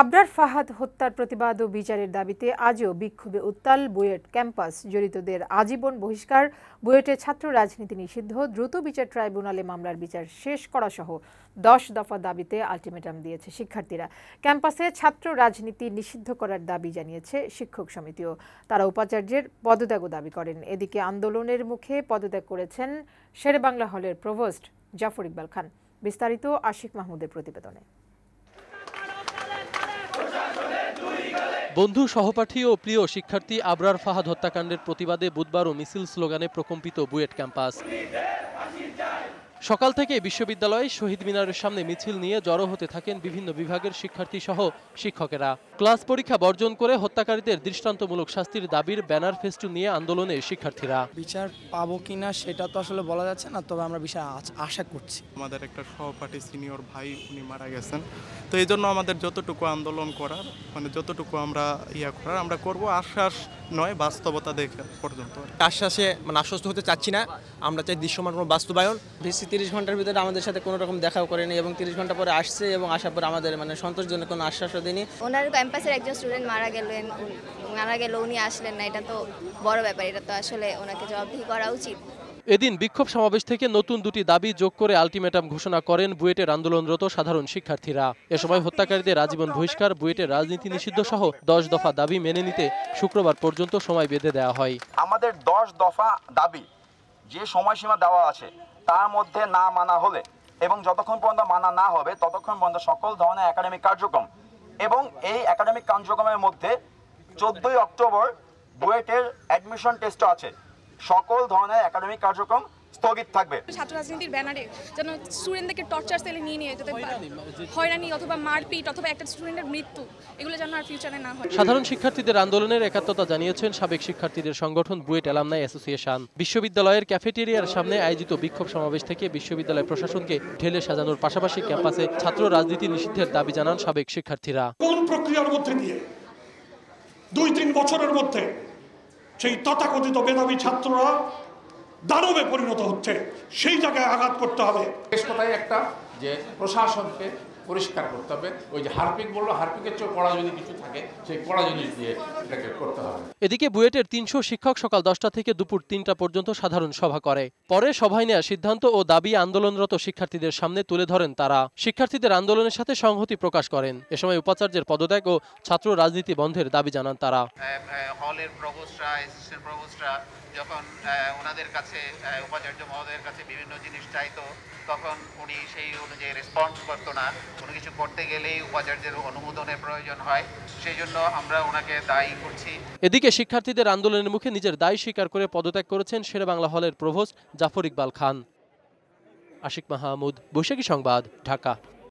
আবরার ফাহাদ হত্যার প্রতিবাদ ও বিচারের দাবিতে আজও বিক্ষোভে উত্তাল বুয়েট ক্যাম্পাস জড়িতদের আজীবন বহিষ্কার বুয়েটে ছাত্র রাজনীতি নিষিদ্ধ দ্রুত বিচার ট্রাইব্যুনালে মামলার বিচার শেষ করা সহ দশ দফা দাবিতে আলটিমেটাম দিয়েছে শিক্ষার্থীরা ক্যাম্পাসে ছাত্র রাজনীতি নিষিদ্ধ করার দাবি জানিয়েছে শিক্ষক সমিতিও তারা উপাচার্যের পদত্যাগও দাবি করেন এদিকে আন্দোলনের মুখে পদত্যাগ করেছেন শেরবাংলা হলের প্রভোস্ট জাফর ইকবাল খান বিস্তারিত আশিক মাহমুদের প্রতিবেদনে বন্ধু সহপাঠী ও প্রিয় শিক্ষার্থী আবরার ফাহাদ হত্যাকাণ্ডের প্রতিবাদে বুধবার ও মিছিল স্লোগানে প্রকম্পিত বুয়েট ক্যাম্পাস সকাল থেকে বিশ্ববিদ্যালয়ে শহীদ মিনারের সামনে মিছিল নিয়ে জড়ো হতে থাকেন বিভিন্ন বিভাগের শিক্ষার্থী সহ শিক্ষকেরা ক্লাস পরীক্ষা বর্জন করে হত্যাকারীদের দৃষ্টান্তমূলক শাস্তির দাবির ব্যানার ফেস্টু নিয়ে আন্দোলনে শিক্ষার্থীরা বিচার পাবো কিনা সেটা তো আসলে বলা যাচ্ছে না তবে আমরা বিষয় আশা করছি আমাদের একটা সহপাঠী সিনিয়র ভাই উনি মারা গেছেন তো এই জন্য আমাদের যতটুকু আন্দোলন করার মানে যতটুকু আমরা ইয়া করার আমরা করব আশ্বাস নয় বাস্তবতা দেখে পর্যন্ত আশ্বাসে মানে আশ্বস্ত হতে চাচ্ছি না আমরা চাই দৃশ্যমান কোনো বাস্তবায়ন তিরিশ ঘন্টার ভিতরে আমাদের সাথে কোনো রকম দেখাও করেনি এবং তিরিশ ঘন্টা পরে আসছে এবং আসার পর আমাদের মানে সন্তোষজনক কোনো আশ্বাসও দেয়নি ওনার ক্যাম্পাসের একজন স্টুডেন্ট মারা গেলেন মারা গেল উনি আসলেন না এটা তো বড় ব্যাপার এটা তো আসলে ওনাকে জবাবদিহি করা উচিত এদিন বিক্ষোভ সমাবেশ থেকে নতুন দুটি দাবি যোগ করে আলটিমেটাম ঘোষণা করেন বুয়েটের আন্দোলনরত সাধারণ শিক্ষার্থীরা এ সময় হত্যাকারীদের আজীবন বহিষ্কার বুয়েটের রাজনীতি নিষিদ্ধ সহ দশ দফা দাবি মেনে নিতে শুক্রবার পর্যন্ত সময় বেঁধে দেওয়া হয় আমাদের দশ দফা দাবি যে সময়সীমা দেওয়া আছে তার মধ্যে না মানা হলে এবং যতক্ষণ পর্যন্ত মানা না হবে ততক্ষণ পর্যন্ত সকল ধরনের একাডেমিক কার্যক্রম এবং এই একাডেমিক কার্যক্রমের মধ্যে চোদ্দই অক্টোবর বুয়েটের অ্যাডমিশন টেস্টও আছে সকল ধরনের একাডেমিক কার্যক্রম স্থগিত থাকবে ছাত্র রাজনীতির ব্যানারে যেন স্টুডেন্টদেরকে টর্চার সেলে নিয়ে নিয়ে যেতে হয়রানি অথবা মারপিট অথবা একটা স্টুডেন্টের মৃত্যু এগুলো যেন আর ফিউচারে না হয় সাধারণ শিক্ষার্থীদের আন্দোলনের একাত্মতা জানিয়েছেন সাবেক শিক্ষার্থীদের সংগঠন বুয়েট অ্যালামনাই অ্যাসোসিয়েশন বিশ্ববিদ্যালয়ের ক্যাফেটেরিয়ার সামনে আয়োজিত বিক্ষোভ সমাবেশ থেকে বিশ্ববিদ্যালয় প্রশাসনকে ঢেলে সাজানোর পাশাপাশি ক্যাম্পাসে ছাত্র রাজনীতি নিষিদ্ধের দাবি জানান সাবেক শিক্ষার্থীরা কোন প্রক্রিয়ার মধ্যে দিয়ে দুই তিন বছরের মধ্যে সেই তথাকথিত মেধাবী ছাত্ররা দানবে পরিণত হচ্ছে সেই জায়গায় আঘাত করতে হবে শেষ কথায় একটা যে প্রশাসনকে পরিষ্কার করতে হবে ওই যে হারপিক বললো হারপিকের চেয়ে কড়া যদি কিছু থাকে সেই কড়া জিনিস দিয়ে এটাকে করতে হবে এদিকে বুয়েটের তিনশো শিক্ষক সকাল দশটা থেকে দুপুর তিনটা পর্যন্ত সাধারণ সভা করে পরে সভায় নেওয়া সিদ্ধান্ত ও দাবি আন্দোলনরত শিক্ষার্থীদের সামনে তুলে ধরেন তারা শিক্ষার্থীদের আন্দোলনের সাথে সংহতি প্রকাশ করেন এ সময় উপাচার্যের পদত্যাগ ও ছাত্র রাজনীতি বন্ধের দাবি জানান তারা হলের প্রভোস্টরা অ্যাসিস্ট্যান্ট প্রভোস্টরা যখন ওনাদের কাছে উপাচার্য মহোদয়ের কাছে বিভিন্ন জিনিস চাইতো তখন উনি সেই অনুযায়ী রেসপন্স করতো না কোনো কিছু করতে গেলেই উপাচার্যের অনুমোদনের প্রয়োজন হয় সেই জন্য আমরা ওনাকে দায়ী করছি এদিকে শিক্ষার্থীদের আন্দোলনের মুখে নিজের দায় স্বীকার করে পদত্যাগ করেছেন শেরে বাংলা হলের প্রভোস্ট জাফর ইকবাল খান আশিক মাহমুদ বৈশাখী সংবাদ ঢাকা